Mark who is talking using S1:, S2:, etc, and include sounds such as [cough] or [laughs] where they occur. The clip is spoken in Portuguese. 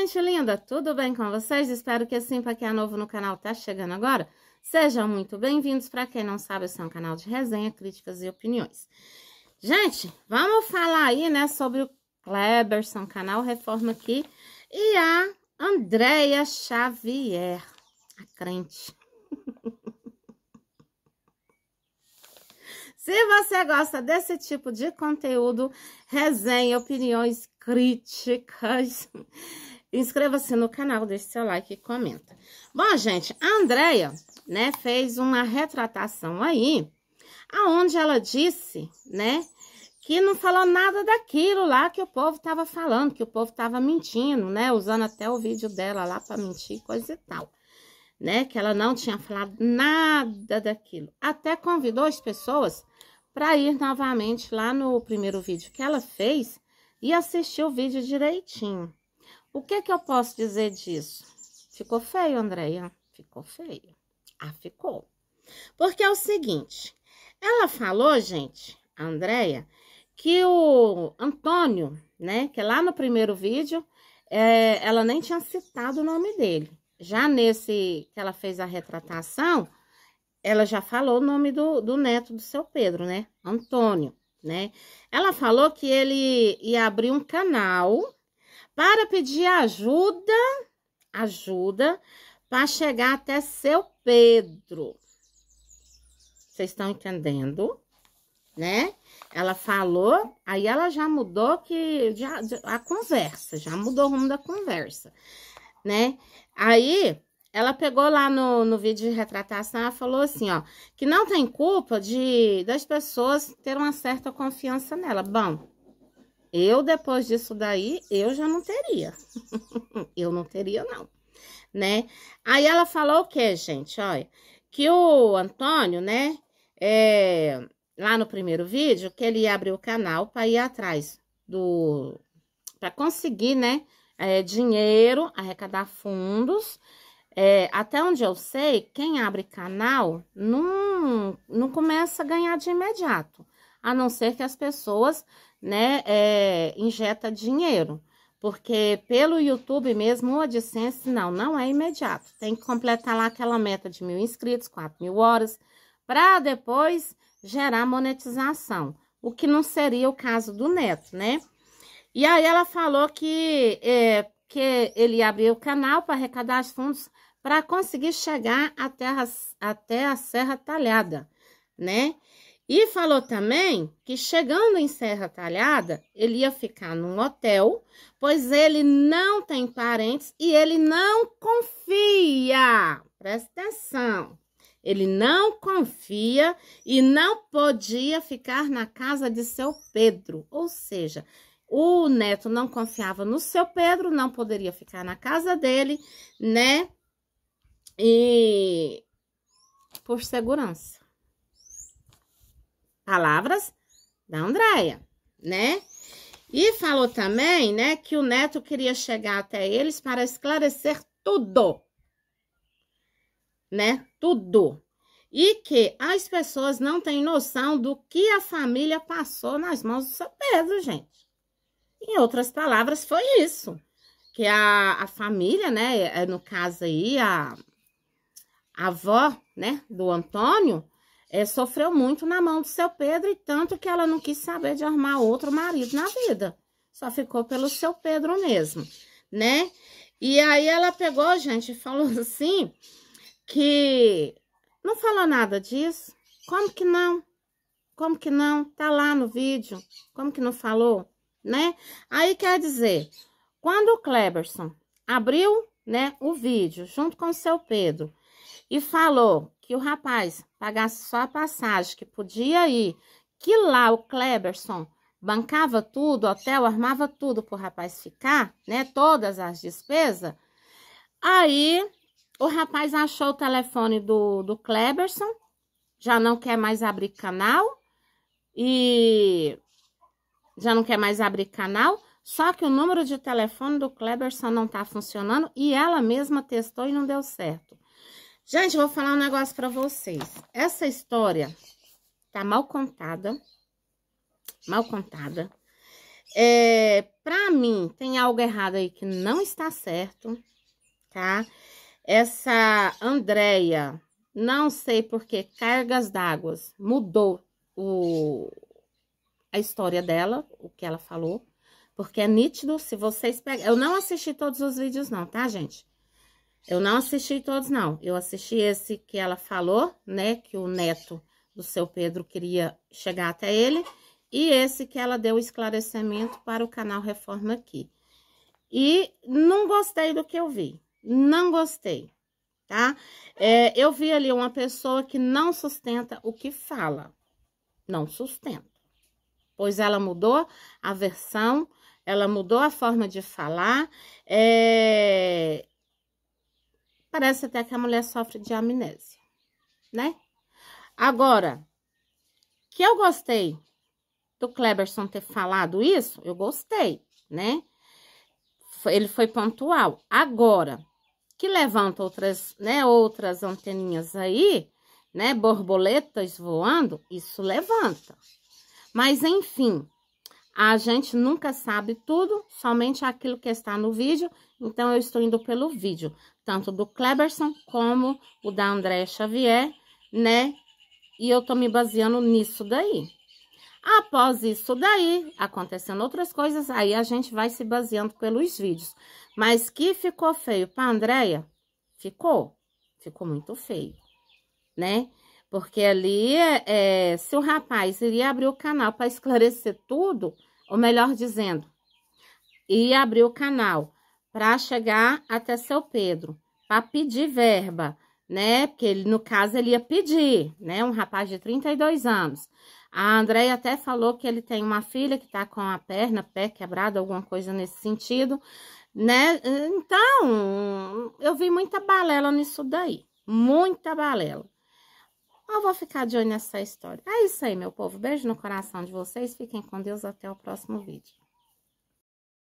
S1: gente linda, tudo bem com vocês? Espero que assim, para quem é novo no canal, tá chegando agora. Sejam muito bem-vindos. Para quem não sabe, esse é um canal de resenha, críticas e opiniões. Gente, vamos falar aí, né, sobre o Kleberson, canal Reforma aqui, e a Andréia Xavier, a crente. [laughs] Se você gosta desse tipo de conteúdo, resenha, opiniões, críticas Inscreva-se no canal, deixe seu like e comenta. Bom, gente, a Andrea, né, fez uma retratação aí, aonde ela disse, né, que não falou nada daquilo lá que o povo estava falando, que o povo estava mentindo, né, usando até o vídeo dela lá para mentir, coisa e tal. Né, que ela não tinha falado nada daquilo. Até convidou as pessoas para ir novamente lá no primeiro vídeo que ela fez e assistir o vídeo direitinho. O que que eu posso dizer disso? Ficou feio, Andréia? Ficou feio. Ah, ficou. Porque é o seguinte, ela falou, gente, a Andréia, que o Antônio, né, que lá no primeiro vídeo, é, ela nem tinha citado o nome dele. Já nesse que ela fez a retratação, ela já falou o nome do, do neto do seu Pedro, né? Antônio, né? Ela falou que ele ia abrir um canal para pedir ajuda, ajuda para chegar até seu Pedro. Vocês estão entendendo? Né? Ela falou, aí ela já mudou que já, a conversa, já mudou o rumo da conversa, né? Aí ela pegou lá no, no vídeo de retratação, ela falou assim, ó, que não tem culpa de das pessoas ter uma certa confiança nela. Bom, eu, depois disso daí, eu já não teria. [laughs] eu não teria, não. Né? Aí ela falou o que, gente? Olha, que o Antônio, né? É, lá no primeiro vídeo, que ele abriu o canal para ir atrás do. para conseguir, né? É, dinheiro, arrecadar fundos. É, até onde eu sei, quem abre canal não, não começa a ganhar de imediato, a não ser que as pessoas né, é, injeta dinheiro. Porque pelo YouTube mesmo, o AdSense, não, não é imediato. Tem que completar lá aquela meta de mil inscritos, quatro mil horas, para depois gerar monetização. O que não seria o caso do Neto, né? E aí ela falou que, é, que ele abriu o canal para arrecadar os fundos para conseguir chegar até a, até a Serra Talhada, né? E falou também que chegando em Serra Talhada, ele ia ficar num hotel, pois ele não tem parentes e ele não confia. Presta atenção. Ele não confia e não podia ficar na casa de seu Pedro. Ou seja, o neto não confiava no seu Pedro, não poderia ficar na casa dele, né? E por segurança palavras da Andréia, né? E falou também, né, que o neto queria chegar até eles para esclarecer tudo, né? Tudo. E que as pessoas não têm noção do que a família passou nas mãos do seu Pedro, gente. Em outras palavras, foi isso. Que a, a família, né, é, é, no caso aí, a, a avó, né, do Antônio, é, sofreu muito na mão do seu Pedro e tanto que ela não quis saber de arrumar outro marido na vida. Só ficou pelo seu Pedro mesmo, né? E aí ela pegou, gente, e falou [laughs] assim que não falou nada disso. Como que não? Como que não? Tá lá no vídeo. Como que não falou, né? Aí quer dizer, quando o Cleberson abriu né, o vídeo junto com o seu Pedro e falou que o rapaz pagasse só a passagem, que podia ir, que lá o Kleberson bancava tudo, hotel, armava tudo para o rapaz ficar, né, todas as despesas. Aí o rapaz achou o telefone do, do Kleberson, já não quer mais abrir canal e já não quer mais abrir canal só que o número de telefone do Kleberson não tá funcionando e ela mesma testou e não deu certo. Gente, vou falar um negócio para vocês. Essa história tá mal contada. Mal contada. É, para mim, tem algo errado aí que não está certo, tá? Essa Andreia, não sei por que cargas d'água mudou o, a história dela, o que ela falou. Porque é nítido, se vocês pegarem... Eu não assisti todos os vídeos não, tá, gente? Eu não assisti todos não. Eu assisti esse que ela falou, né? Que o neto do seu Pedro queria chegar até ele. E esse que ela deu esclarecimento para o canal Reforma aqui. E não gostei do que eu vi. Não gostei, tá? É, eu vi ali uma pessoa que não sustenta o que fala. Não sustenta. Pois ela mudou a versão ela mudou a forma de falar. É... Parece até que a mulher sofre de amnésia, né? Agora, que eu gostei do Kleberson ter falado isso, eu gostei, né? Ele foi pontual. Agora, que levanta outras, né, outras anteninhas aí, né, borboletas voando, isso levanta. Mas enfim, a gente nunca sabe tudo, somente aquilo que está no vídeo. Então, eu estou indo pelo vídeo, tanto do Kleberson como o da Andréa Xavier, né? E eu tô me baseando nisso daí. Após isso daí, acontecendo outras coisas, aí a gente vai se baseando pelos vídeos. Mas que ficou feio para Andréia? Ficou. Ficou muito feio, né? Porque ali, é, é, se o rapaz iria abrir o canal para esclarecer tudo, ou melhor dizendo, iria abrir o canal para chegar até seu Pedro, para pedir verba, né? Porque ele, no caso, ele ia pedir, né? Um rapaz de 32 anos. A Andréia até falou que ele tem uma filha que está com a perna, pé quebrado, alguma coisa nesse sentido, né? Então, eu vi muita balela nisso daí, muita balela. Eu vou ficar de olho nessa história. É isso aí, meu povo. Beijo no coração de vocês. Fiquem com Deus. Até o próximo vídeo.